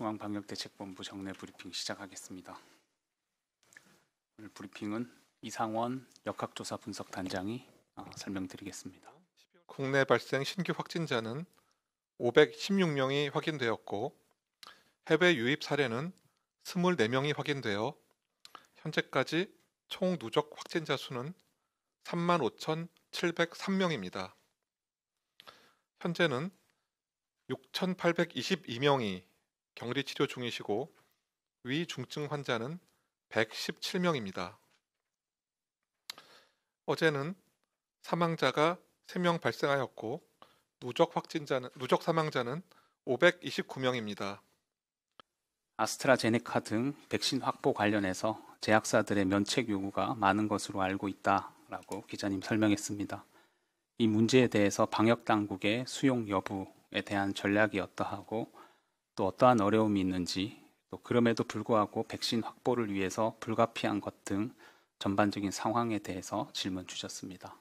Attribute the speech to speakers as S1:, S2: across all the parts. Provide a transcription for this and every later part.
S1: 중앙방역대책본부 정례 브리핑 시작하겠습니다. 오늘 브리핑은 이상원 역학조사 분석 단장이 어, 설명드리겠습니다.
S2: 국내 발생 신규 확진자는 516명이 확인되었고 해외 유입 사례는 24명이 확인되어 현재까지 총 누적 확진자 수는 35,703명입니다. 현재는 6,822명이 격리 치료 중이시고 위 중증 환자는 117명입니다. 어제는 사망자가 3명 발생하였고 누적 확진자는 누적 사망자는 529명입니다.
S1: 아스트라제네카 등 백신 확보 관련해서 제약사들의 면책 요구가 많은 것으로 알고 있다라고 기자님 설명했습니다. 이 문제에 대해서 방역 당국의 수용 여부에 대한 전략이 어떠하고 또 어떠한 어려움이 있는지 또 그럼에도 불구하고 백신 확보를 위해서 불가피한 것 등 전반적인 상황에 대해서 질문 주셨습니다.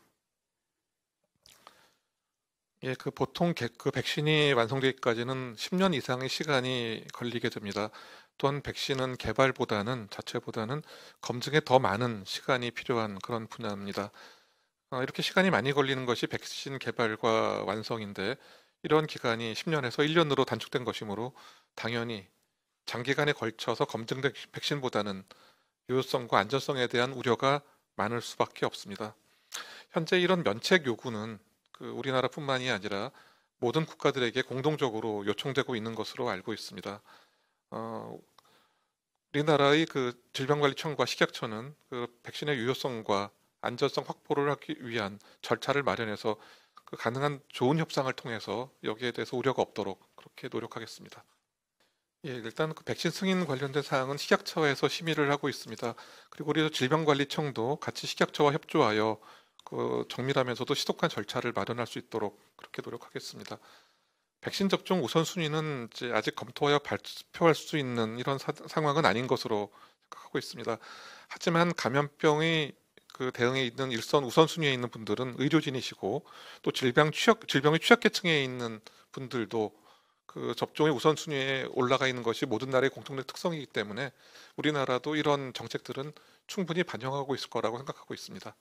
S2: 예, 그 보통 개, 그 백신이 완성되기까지는 10년 이상의 시간이 걸리게 됩니다. 또한 백신은 개발보다는 자체보다는 검증에 더 많은 시간이 필요한 그런 분야입니다. 어, 이렇게 시간이 많이 걸리는 것이 백신 개발과 완성인데 이런 기간이 10년에서 1년으로 단축된 것이므로 당연히 장기간에 걸쳐서 검증된 백신보다는 유효성과 안전성에 대한 우려가 많을 수밖에 없습니다. 현재 이런 면책 요구는 그 우리나라뿐만이 아니라 모든 국가들에게 공동적으로 요청되고 있는 것으로 알고 있습니다. 어, 우리나라의 그 질병관리청과 식약처는 그 백신의 유효성과 안전성 확보를 하기 위한 절차를 마련해서 그 가능한 좋은 협상을 통해서 여기에 대해서 우려가 없도록 그렇게 노력하겠습니다. 예, 일단 그 백신 승인 관련된 사항은 식약처에서 심의를 하고 있습니다. 그리고 우리 질병관리청도 같이 식약처와 협조하여 그 정밀하면서도 신속한 절차를 마련할 수 있도록 그렇게 노력하겠습니다. 백신 접종 우선순위는 이제 아직 검토하여 발표할 수 있는 이런 사, 상황은 아닌 것으로 생각하고 있습니다. 하지만 감염병이 그 대응에 있는 일선 우선순위에 있는 분들은 의료진이시고 또 질병 취약 질병의 취약계층에 있는 분들도 그 접종의 우선순위에 올라가 있는 것이 모든 나라의 공통된 특성이기 때문에 우리나라도 이런 정책들은 충분히 반영하고 있을 거라고 생각하고 있습니다.